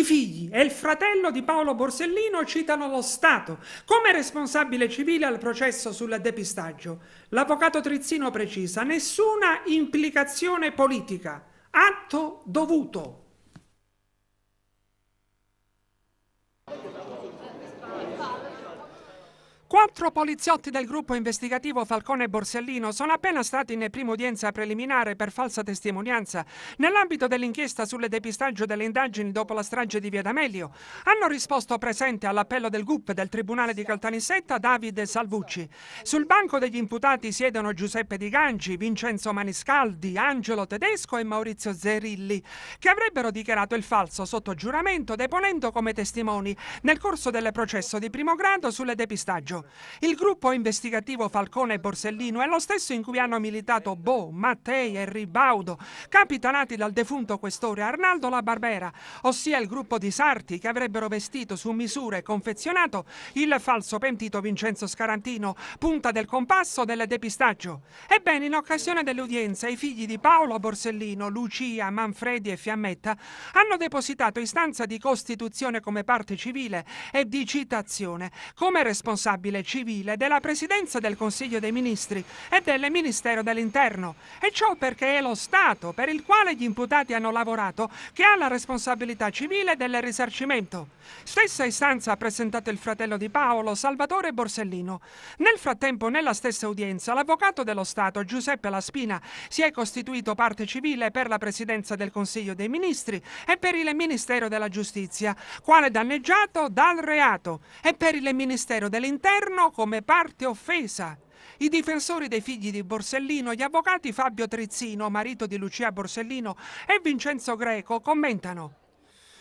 i figli e il fratello di Paolo Borsellino citano lo Stato come responsabile civile al processo sul depistaggio. L'avvocato Trizzino precisa nessuna implicazione politica, atto dovuto. Quattro poliziotti del gruppo investigativo Falcone Borsellino sono appena stati in prima udienza preliminare per falsa testimonianza nell'ambito dell'inchiesta sulle depistaggio delle indagini dopo la strage di Via D'Amelio. Hanno risposto presente all'appello del GUP del Tribunale di Caltanissetta Davide Salvucci. Sul banco degli imputati siedono Giuseppe Di Gangi, Vincenzo Maniscaldi, Angelo Tedesco e Maurizio Zerilli, che avrebbero dichiarato il falso sotto giuramento deponendo come testimoni nel corso del processo di primo grado sulle depistaggio. Il gruppo investigativo Falcone e Borsellino è lo stesso in cui hanno militato Bo, Mattei e Ribaudo, capitanati dal defunto questore Arnaldo La Barbera, ossia il gruppo di sarti che avrebbero vestito su misura e confezionato il falso pentito Vincenzo Scarantino, punta del compasso del depistaggio. Ebbene, in occasione dell'udienza, i figli di Paolo Borsellino, Lucia, Manfredi e Fiammetta hanno depositato istanza di costituzione come parte civile e di citazione come responsabile civile civile della Presidenza del Consiglio dei Ministri e del Ministero dell'Interno. E ciò perché è lo Stato per il quale gli imputati hanno lavorato che ha la responsabilità civile del risarcimento. Stessa istanza ha presentato il fratello di Paolo, Salvatore Borsellino. Nel frattempo, nella stessa udienza, l'avvocato dello Stato, Giuseppe Laspina, si è costituito parte civile per la Presidenza del Consiglio dei Ministri e per il Ministero della Giustizia, quale danneggiato dal reato, e per il Ministero dell'Interno governo come parte offesa. I difensori dei figli di Borsellino, gli avvocati Fabio Trizzino, marito di Lucia Borsellino, e Vincenzo Greco commentano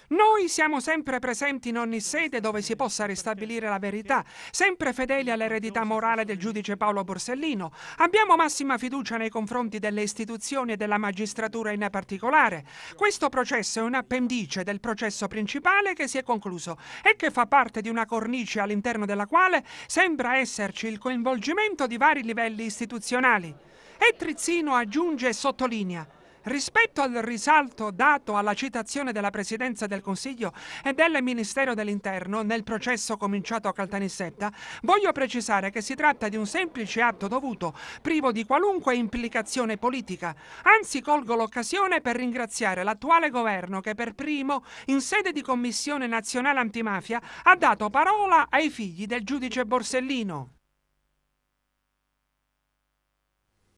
noi siamo sempre presenti in ogni sede dove si possa ristabilire la verità, sempre fedeli all'eredità morale del giudice Paolo Borsellino. Abbiamo massima fiducia nei confronti delle istituzioni e della magistratura in particolare. Questo processo è un appendice del processo principale che si è concluso e che fa parte di una cornice all'interno della quale sembra esserci il coinvolgimento di vari livelli istituzionali. E Trizzino aggiunge e sottolinea Rispetto al risalto dato alla citazione della Presidenza del Consiglio e del Ministero dell'Interno nel processo cominciato a Caltanissetta, voglio precisare che si tratta di un semplice atto dovuto, privo di qualunque implicazione politica. Anzi, colgo l'occasione per ringraziare l'attuale governo che per primo, in sede di Commissione Nazionale Antimafia, ha dato parola ai figli del giudice Borsellino.